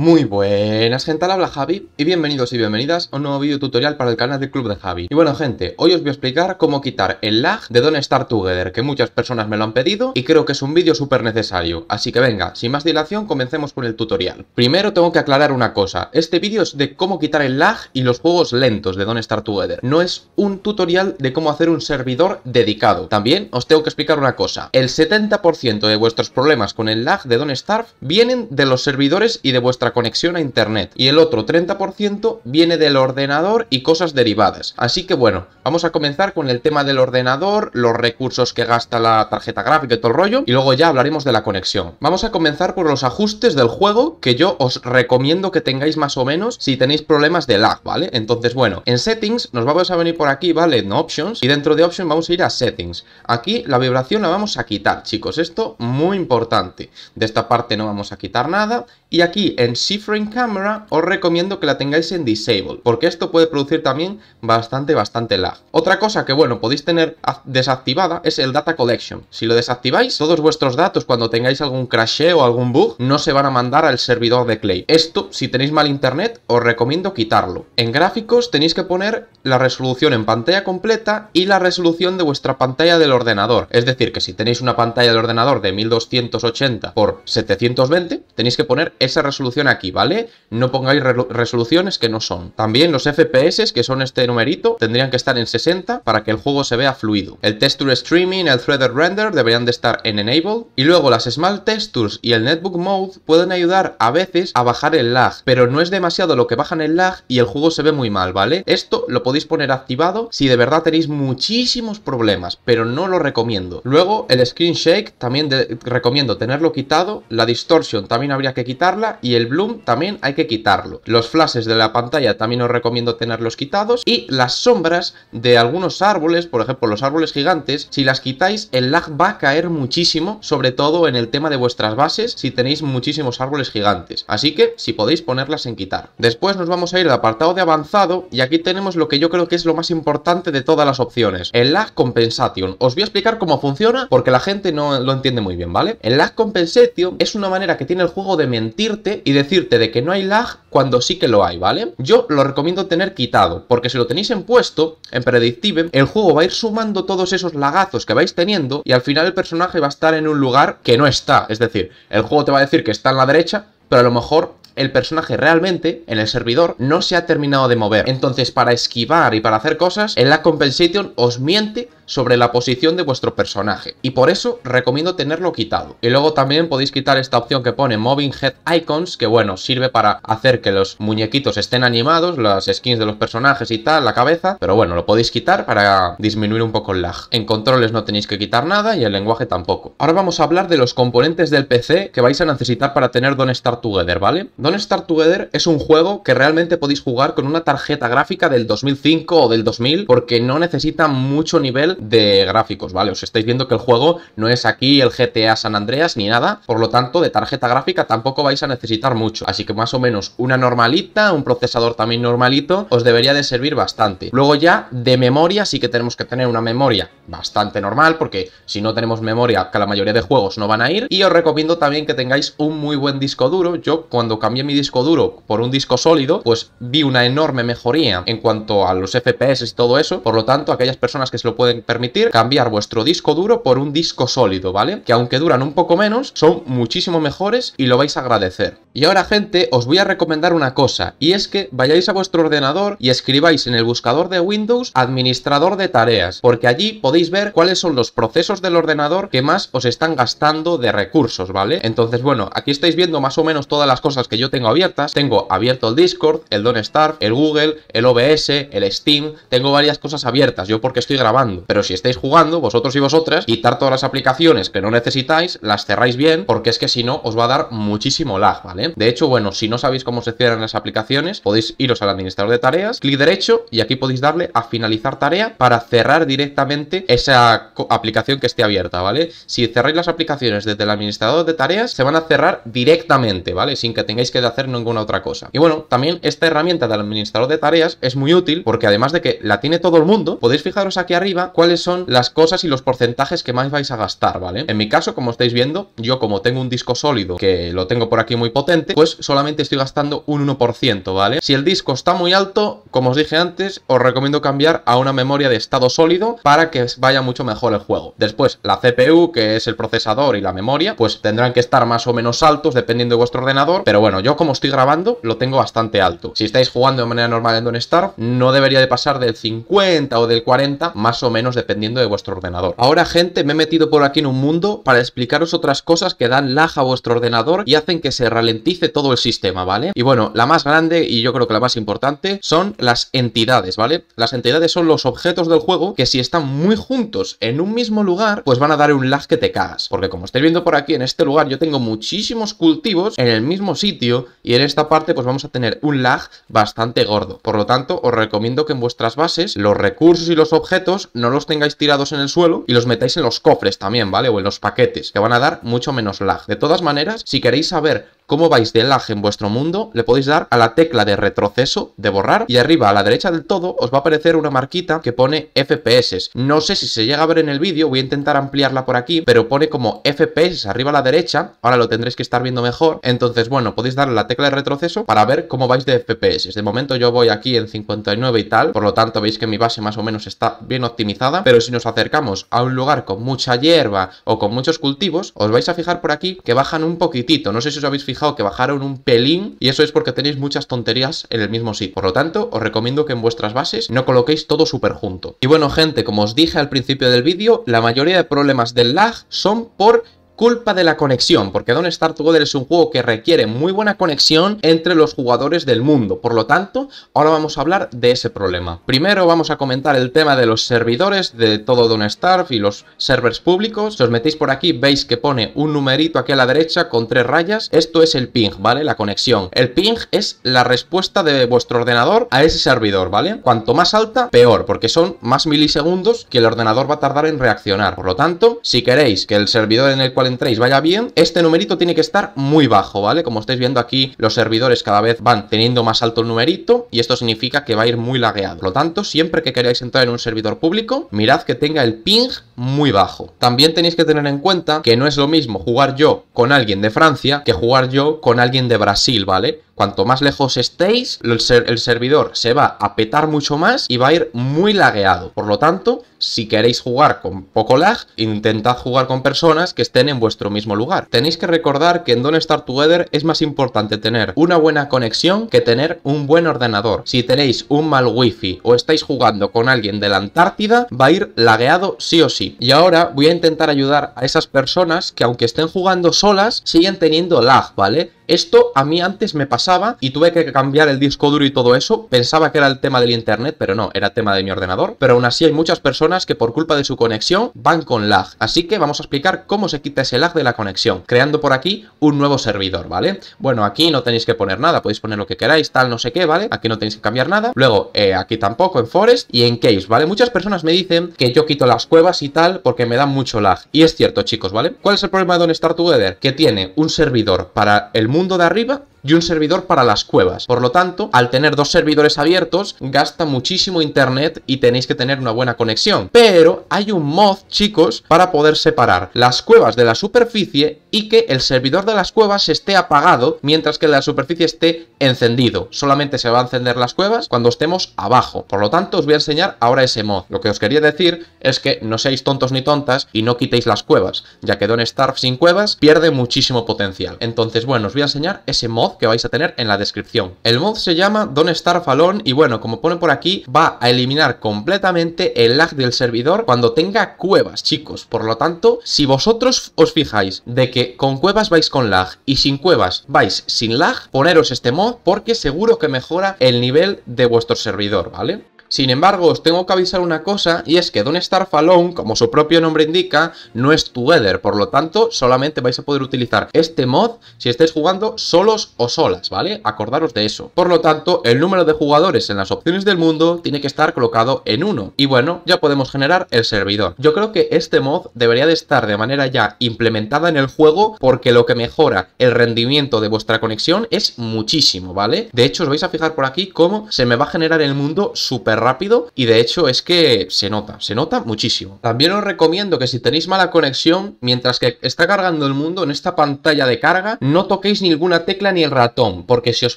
Muy buenas gente, habla Javi y bienvenidos y bienvenidas a un nuevo video tutorial para el canal de Club de Javi. Y bueno gente, hoy os voy a explicar cómo quitar el lag de Don't Star Together, que muchas personas me lo han pedido y creo que es un vídeo súper necesario. Así que venga, sin más dilación, comencemos con el tutorial. Primero tengo que aclarar una cosa, este vídeo es de cómo quitar el lag y los juegos lentos de Don't Star Together. No es un tutorial de cómo hacer un servidor dedicado. También os tengo que explicar una cosa, el 70% de vuestros problemas con el lag de Don't Start vienen de los servidores y de vuestra conexión a internet y el otro 30% viene del ordenador y cosas derivadas. Así que bueno, vamos a comenzar con el tema del ordenador, los recursos que gasta la tarjeta gráfica y todo el rollo y luego ya hablaremos de la conexión. Vamos a comenzar por los ajustes del juego que yo os recomiendo que tengáis más o menos si tenéis problemas de lag, ¿vale? Entonces bueno, en settings nos vamos a venir por aquí, ¿vale? En options y dentro de options vamos a ir a settings. Aquí la vibración la vamos a quitar, chicos, esto muy importante. De esta parte no vamos a quitar nada y aquí en Shift Camera os recomiendo que la tengáis en Disable, porque esto puede producir también bastante, bastante lag. Otra cosa que, bueno, podéis tener desactivada es el Data Collection. Si lo desactiváis, todos vuestros datos cuando tengáis algún crash o algún bug no se van a mandar al servidor de Clay. Esto, si tenéis mal internet, os recomiendo quitarlo. En gráficos tenéis que poner la resolución en pantalla completa y la resolución de vuestra pantalla del ordenador. Es decir, que si tenéis una pantalla del ordenador de 1280 x 720, tenéis que poner esa resolución aquí, ¿vale? No pongáis resoluciones que no son. También los FPS, que son este numerito, tendrían que estar en 60 para que el juego se vea fluido. El texture streaming, el threaded render deberían de estar en enable. Y luego las small textures y el netbook mode pueden ayudar a veces a bajar el lag, pero no es demasiado lo que bajan el lag y el juego se ve muy mal, ¿vale? Esto lo podéis poner activado si de verdad tenéis muchísimos problemas, pero no lo recomiendo. Luego el screen shake también recomiendo tenerlo quitado, la distortion también habría que quitar y el bloom también hay que quitarlo. Los flashes de la pantalla también os recomiendo tenerlos quitados y las sombras de algunos árboles, por ejemplo los árboles gigantes, si las quitáis el lag va a caer muchísimo, sobre todo en el tema de vuestras bases si tenéis muchísimos árboles gigantes. Así que si podéis ponerlas en quitar. Después nos vamos a ir al apartado de avanzado y aquí tenemos lo que yo creo que es lo más importante de todas las opciones, el lag compensation. Os voy a explicar cómo funciona porque la gente no lo entiende muy bien, ¿vale? El lag compensation es una manera que tiene el juego de mentir y decirte de que no hay lag cuando sí que lo hay, ¿vale? Yo lo recomiendo tener quitado, porque si lo tenéis en puesto, en Predictive, el juego va a ir sumando todos esos lagazos que vais teniendo y al final el personaje va a estar en un lugar que no está. Es decir, el juego te va a decir que está en la derecha, pero a lo mejor el personaje realmente, en el servidor, no se ha terminado de mover. Entonces, para esquivar y para hacer cosas, el lag Compensation os miente sobre la posición de vuestro personaje. Y por eso recomiendo tenerlo quitado. Y luego también podéis quitar esta opción que pone Moving Head Icons, que bueno, sirve para hacer que los muñequitos estén animados, las skins de los personajes y tal, la cabeza. Pero bueno, lo podéis quitar para disminuir un poco el lag. En controles no tenéis que quitar nada y el lenguaje tampoco. Ahora vamos a hablar de los componentes del PC que vais a necesitar para tener Don't start Together, ¿vale? Don't start Together es un juego que realmente podéis jugar con una tarjeta gráfica del 2005 o del 2000 porque no necesita mucho nivel de gráficos, ¿vale? Os estáis viendo que el juego no es aquí el GTA San Andreas ni nada, por lo tanto de tarjeta gráfica tampoco vais a necesitar mucho, así que más o menos una normalita, un procesador también normalito, os debería de servir bastante. Luego ya de memoria sí que tenemos que tener una memoria bastante normal, porque si no tenemos memoria que la mayoría de juegos no van a ir, y os recomiendo también que tengáis un muy buen disco duro, yo cuando cambié mi disco duro por un disco sólido, pues vi una enorme mejoría en cuanto a los FPS y todo eso, por lo tanto aquellas personas que se lo pueden permitir cambiar vuestro disco duro por un disco sólido, ¿vale? Que aunque duran un poco menos, son muchísimo mejores y lo vais a agradecer. Y ahora gente, os voy a recomendar una cosa, y es que vayáis a vuestro ordenador y escribáis en el buscador de Windows administrador de tareas, porque allí podéis ver cuáles son los procesos del ordenador que más os están gastando de recursos, ¿vale? Entonces, bueno, aquí estáis viendo más o menos todas las cosas que yo tengo abiertas. Tengo abierto el Discord, el don't Star, el Google, el OBS, el Steam, tengo varias cosas abiertas, yo porque estoy grabando pero si estáis jugando, vosotros y vosotras, quitar todas las aplicaciones que no necesitáis, las cerráis bien, porque es que si no, os va a dar muchísimo lag, ¿vale? De hecho, bueno, si no sabéis cómo se cierran las aplicaciones, podéis iros al administrador de tareas, clic derecho, y aquí podéis darle a finalizar tarea para cerrar directamente esa aplicación que esté abierta, ¿vale? Si cerráis las aplicaciones desde el administrador de tareas, se van a cerrar directamente, ¿vale? Sin que tengáis que hacer ninguna otra cosa. Y bueno, también esta herramienta del administrador de tareas es muy útil porque además de que la tiene todo el mundo, podéis fijaros aquí arriba cuáles son las cosas y los porcentajes que más vais a gastar, ¿vale? En mi caso, como estáis viendo, yo como tengo un disco sólido que lo tengo por aquí muy potente, pues solamente estoy gastando un 1%, ¿vale? Si el disco está muy alto, como os dije antes, os recomiendo cambiar a una memoria de estado sólido para que vaya mucho mejor el juego. Después, la CPU, que es el procesador y la memoria, pues tendrán que estar más o menos altos dependiendo de vuestro ordenador, pero bueno, yo como estoy grabando, lo tengo bastante alto. Si estáis jugando de manera normal en Don't Star, no debería de pasar del 50 o del 40, más o menos dependiendo de vuestro ordenador. Ahora gente, me he metido por aquí en un mundo para explicaros otras cosas que dan lag a vuestro ordenador y hacen que se ralentice todo el sistema, ¿vale? Y bueno, la más grande y yo creo que la más importante son las entidades, ¿vale? Las entidades son los objetos del juego que si están muy juntos en un mismo lugar, pues van a dar un lag que te cagas. Porque como estáis viendo por aquí, en este lugar yo tengo muchísimos cultivos en el mismo sitio y en esta parte pues vamos a tener un lag bastante gordo. Por lo tanto, os recomiendo que en vuestras bases los recursos y los objetos no los tengáis tirados en el suelo y los metáis en los cofres también, ¿vale? O en los paquetes, que van a dar mucho menos lag. De todas maneras, si queréis saber cómo vais de lag en vuestro mundo, le podéis dar a la tecla de retroceso, de borrar, y arriba a la derecha del todo os va a aparecer una marquita que pone FPS. No sé si se llega a ver en el vídeo, voy a intentar ampliarla por aquí, pero pone como FPS arriba a la derecha, ahora lo tendréis que estar viendo mejor, entonces bueno, podéis darle a la tecla de retroceso para ver cómo vais de FPS. De momento yo voy aquí en 59 y tal, por lo tanto veis que mi base más o menos está bien optimizada, pero si nos acercamos a un lugar con mucha hierba o con muchos cultivos, os vais a fijar por aquí que bajan un poquitito, no sé si os habéis fijado que bajaron un pelín y eso es porque tenéis muchas tonterías en el mismo sitio. Por lo tanto, os recomiendo que en vuestras bases no coloquéis todo súper junto. Y bueno, gente, como os dije al principio del vídeo, la mayoría de problemas del lag son por culpa de la conexión, porque Don't Star Together es un juego que requiere muy buena conexión entre los jugadores del mundo. Por lo tanto, ahora vamos a hablar de ese problema. Primero vamos a comentar el tema de los servidores de todo Don't Start y los servers públicos. Si os metéis por aquí, veis que pone un numerito aquí a la derecha con tres rayas. Esto es el ping, ¿vale? La conexión. El ping es la respuesta de vuestro ordenador a ese servidor, ¿vale? Cuanto más alta, peor, porque son más milisegundos que el ordenador va a tardar en reaccionar. Por lo tanto, si queréis que el servidor en el cual entréis, vaya bien, este numerito tiene que estar muy bajo, ¿vale? Como estáis viendo aquí, los servidores cada vez van teniendo más alto el numerito y esto significa que va a ir muy lagueado. Por lo tanto, siempre que queráis entrar en un servidor público, mirad que tenga el ping muy bajo. También tenéis que tener en cuenta que no es lo mismo jugar yo con alguien de Francia que jugar yo con alguien de Brasil, ¿vale? Cuanto más lejos estéis, el, servidor se va a petar mucho más y va a ir muy lagueado. Por lo tanto, si queréis jugar con poco lag, intentad jugar con personas que estén en vuestro mismo lugar. Tenéis que recordar que en Don't Start Together es más importante tener una buena conexión que tener un buen ordenador. Si tenéis un mal wifi o estáis jugando con alguien de la Antártida, va a ir lagueado sí o sí. Y ahora voy a intentar ayudar a esas personas que aunque estén jugando solas, siguen teniendo lag, ¿vale? Esto a mí antes me pasaba y tuve que cambiar el disco duro y todo eso. Pensaba que era el tema del internet, pero no, era tema de mi ordenador. Pero aún así hay muchas personas que por culpa de su conexión van con lag. Así que vamos a explicar cómo se quita ese lag de la conexión, creando por aquí un nuevo servidor, ¿vale? Bueno, aquí no tenéis que poner nada, podéis poner lo que queráis, tal, no sé qué, ¿vale? Aquí no tenéis que cambiar nada. Luego, eh, aquí tampoco, en Forest y en case ¿vale? Muchas personas me dicen que yo quito las cuevas y tal porque me dan mucho lag. Y es cierto, chicos, ¿vale? ¿Cuál es el problema de Don Start Together? Que tiene un servidor para el mundo mundo de arriba y un servidor para las cuevas. Por lo tanto, al tener dos servidores abiertos, gasta muchísimo internet y tenéis que tener una buena conexión. Pero hay un mod, chicos, para poder separar las cuevas de la superficie y que el servidor de las cuevas esté apagado mientras que la superficie esté encendido. Solamente se va a encender las cuevas cuando estemos abajo. Por lo tanto, os voy a enseñar ahora ese mod. Lo que os quería decir es que no seáis tontos ni tontas y no quitéis las cuevas, ya que Don Starve sin cuevas pierde muchísimo potencial. Entonces, bueno, os voy a enseñar ese mod que vais a tener en la descripción. El mod se llama Don't Star Alone y bueno, como pone por aquí, va a eliminar completamente el lag del servidor cuando tenga cuevas, chicos. Por lo tanto, si vosotros os fijáis de que con cuevas vais con lag y sin cuevas vais sin lag, poneros este mod porque seguro que mejora el nivel de vuestro servidor, ¿vale? Sin embargo, os tengo que avisar una cosa, y es que Don't Starve Alone, como su propio nombre indica, no es Together, por lo tanto, solamente vais a poder utilizar este mod si estáis jugando solos o solas, ¿vale? Acordaros de eso. Por lo tanto, el número de jugadores en las opciones del mundo tiene que estar colocado en uno. y bueno, ya podemos generar el servidor. Yo creo que este mod debería de estar de manera ya implementada en el juego, porque lo que mejora el rendimiento de vuestra conexión es muchísimo, ¿vale? De hecho, os vais a fijar por aquí cómo se me va a generar el mundo súper rápido y de hecho es que se nota, se nota muchísimo. También os recomiendo que si tenéis mala conexión, mientras que está cargando el mundo en esta pantalla de carga, no toquéis ninguna tecla ni el ratón, porque se os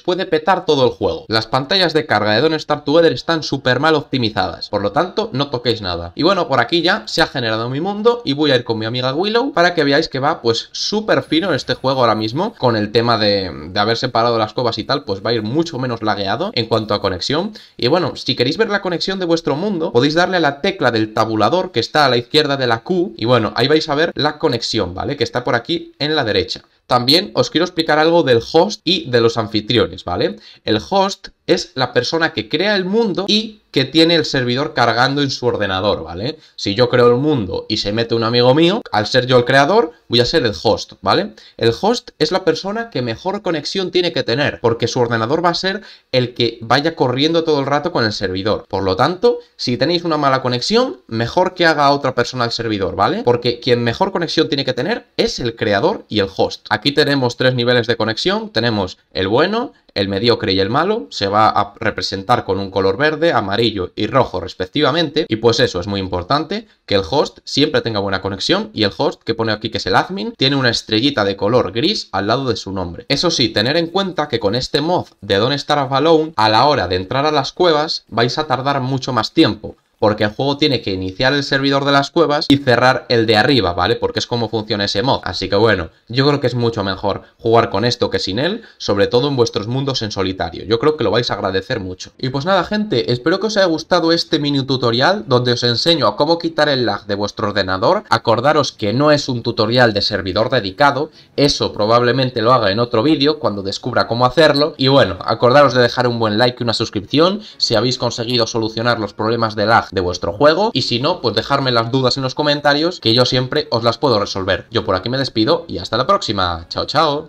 puede petar todo el juego. Las pantallas de carga de Don't start Together están súper mal optimizadas, por lo tanto no toquéis nada. Y bueno, por aquí ya se ha generado mi mundo y voy a ir con mi amiga Willow para que veáis que va pues súper fino en este juego ahora mismo con el tema de, de haber separado las cobas y tal, pues va a ir mucho menos lagueado en cuanto a conexión. Y bueno, si queréis ver la conexión de vuestro mundo, podéis darle a la tecla del tabulador que está a la izquierda de la Q y bueno, ahí vais a ver la conexión, ¿vale? Que está por aquí en la derecha. También os quiero explicar algo del host y de los anfitriones, ¿vale? El host es la persona que crea el mundo y que tiene el servidor cargando en su ordenador, ¿vale? Si yo creo el mundo y se mete un amigo mío, al ser yo el creador, voy a ser el host, ¿vale? El host es la persona que mejor conexión tiene que tener, porque su ordenador va a ser el que vaya corriendo todo el rato con el servidor. Por lo tanto, si tenéis una mala conexión, mejor que haga otra persona el servidor, ¿vale? Porque quien mejor conexión tiene que tener es el creador y el host. Aquí tenemos tres niveles de conexión, tenemos el bueno, el mediocre y el malo se va a representar con un color verde, amarillo y rojo respectivamente. Y pues eso, es muy importante que el host siempre tenga buena conexión y el host que pone aquí que es el admin tiene una estrellita de color gris al lado de su nombre. Eso sí, tener en cuenta que con este mod de Don't Starve Alone a la hora de entrar a las cuevas vais a tardar mucho más tiempo porque el juego tiene que iniciar el servidor de las cuevas y cerrar el de arriba, ¿vale? Porque es como funciona ese mod. Así que bueno, yo creo que es mucho mejor jugar con esto que sin él, sobre todo en vuestros mundos en solitario. Yo creo que lo vais a agradecer mucho. Y pues nada, gente, espero que os haya gustado este mini tutorial donde os enseño a cómo quitar el lag de vuestro ordenador. Acordaros que no es un tutorial de servidor dedicado, eso probablemente lo haga en otro vídeo cuando descubra cómo hacerlo. Y bueno, acordaros de dejar un buen like y una suscripción si habéis conseguido solucionar los problemas de lag de vuestro juego y si no, pues dejarme las dudas en los comentarios que yo siempre os las puedo resolver. Yo por aquí me despido y hasta la próxima. Chao, chao.